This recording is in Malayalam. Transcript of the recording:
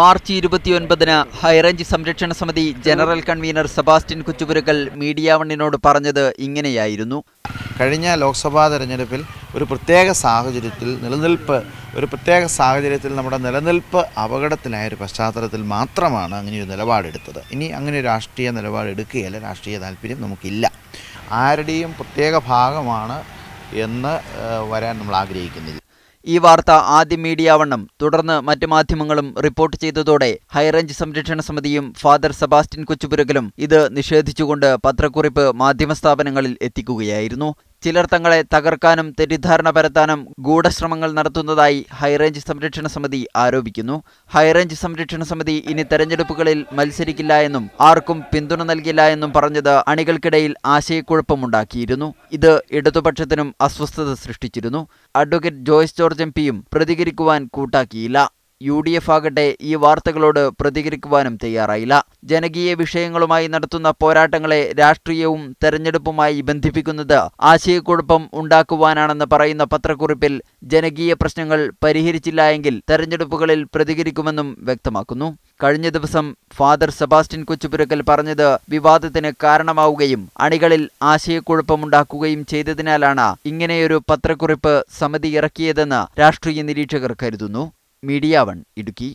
മാർച്ച് ഇരുപത്തിയൊൻപതിന് ഹൈറേഞ്ച് സംരക്ഷണ സമിതി general convener Sebastian Kuchupurakal media വണ്ണിനോട് പറഞ്ഞത് ഇങ്ങനെയായിരുന്നു കഴിഞ്ഞ ലോക്സഭാ തെരഞ്ഞെടുപ്പിൽ ഒരു പ്രത്യേക സാഹചര്യത്തിൽ നിലനിൽപ്പ് ഒരു പ്രത്യേക സാഹചര്യത്തിൽ നമ്മുടെ നിലനിൽപ്പ് അപകടത്തിലായ ഒരു പശ്ചാത്തലത്തിൽ മാത്രമാണ് അങ്ങനെ ഒരു നിലപാടെടുത്തത് ഇനി അങ്ങനെ രാഷ്ട്രീയ നിലപാടെടുക്കുകയല്ല രാഷ്ട്രീയ താല്പര്യം നമുക്കില്ല ആരുടെയും പ്രത്യേക ഭാഗമാണ് എന്ന് വരാൻ നമ്മൾ ആഗ്രഹിക്കുന്നില്ല ഈ വാർത്ത ആദ്യം മീഡിയ വണ്ണം തുടർന്ന് മറ്റു മാധ്യമങ്ങളും റിപ്പോർട്ട് ചെയ്തതോടെ ഹൈറേഞ്ച് സംരക്ഷണ സമിതിയും ഫാദർ സെബാസ്റ്റ്യൻ കൊച്ചുപുരകലും ഇത് നിഷേധിച്ചുകൊണ്ട് പത്രക്കുറിപ്പ് മാധ്യമ സ്ഥാപനങ്ങളിൽ എത്തിക്കുകയായിരുന്നു ചിലർ തങ്ങളെ തകർക്കാനും തെറ്റിദ്ധാരണ പരത്താനും ഗൂഢശ്രമങ്ങൾ നടത്തുന്നതായി ഹൈറേഞ്ച് സംരക്ഷണ സമിതി ആരോപിക്കുന്നു ഹൈറേഞ്ച് സംരക്ഷണ സമിതി ഇനി തെരഞ്ഞെടുപ്പുകളിൽ മത്സരിക്കില്ല എന്നും ആർക്കും പിന്തുണ നൽകില്ല എന്നും പറഞ്ഞത് അണികൾക്കിടയിൽ ആശയക്കുഴപ്പമുണ്ടാക്കിയിരുന്നു ഇത് ഇടതുപക്ഷത്തിനും അസ്വസ്ഥത സൃഷ്ടിച്ചിരുന്നു അഡ്വക്കേറ്റ് ജോയ്സ് ജോർജ് എം പിയും പ്രതികരിക്കുവാൻ കൂട്ടാക്കിയില്ല യു ഡി എഫ് ആകട്ടെ ഈ വാർത്തകളോട് പ്രതികരിക്കുവാനും തയ്യാറായില്ല ജനകീയ വിഷയങ്ങളുമായി നടത്തുന്ന പോരാട്ടങ്ങളെ രാഷ്ട്രീയവും തെരഞ്ഞെടുപ്പുമായി ബന്ധിപ്പിക്കുന്നത് ആശയക്കുഴപ്പം ഉണ്ടാക്കുവാനാണെന്ന് പറയുന്ന പത്രക്കുറിപ്പിൽ ജനകീയ പ്രശ്നങ്ങൾ പരിഹരിച്ചില്ല എങ്കിൽ തെരഞ്ഞെടുപ്പുകളിൽ പ്രതികരിക്കുമെന്നും വ്യക്തമാക്കുന്നു കഴിഞ്ഞ ദിവസം ഫാദർ സെബാസ്റ്റ്യൻ കൊച്ചുപുരക്കൽ പറഞ്ഞത് വിവാദത്തിന് കാരണമാവുകയും അണികളിൽ ആശയക്കുഴപ്പമുണ്ടാക്കുകയും ചെയ്തതിനാലാണ് ഇങ്ങനെയൊരു പത്രക്കുറിപ്പ് സമിതി ഇറക്കിയതെന്ന് രാഷ്ട്രീയ നിരീക്ഷകർ കരുതുന്നു മീഡിയ വൺ ഇടുക്കി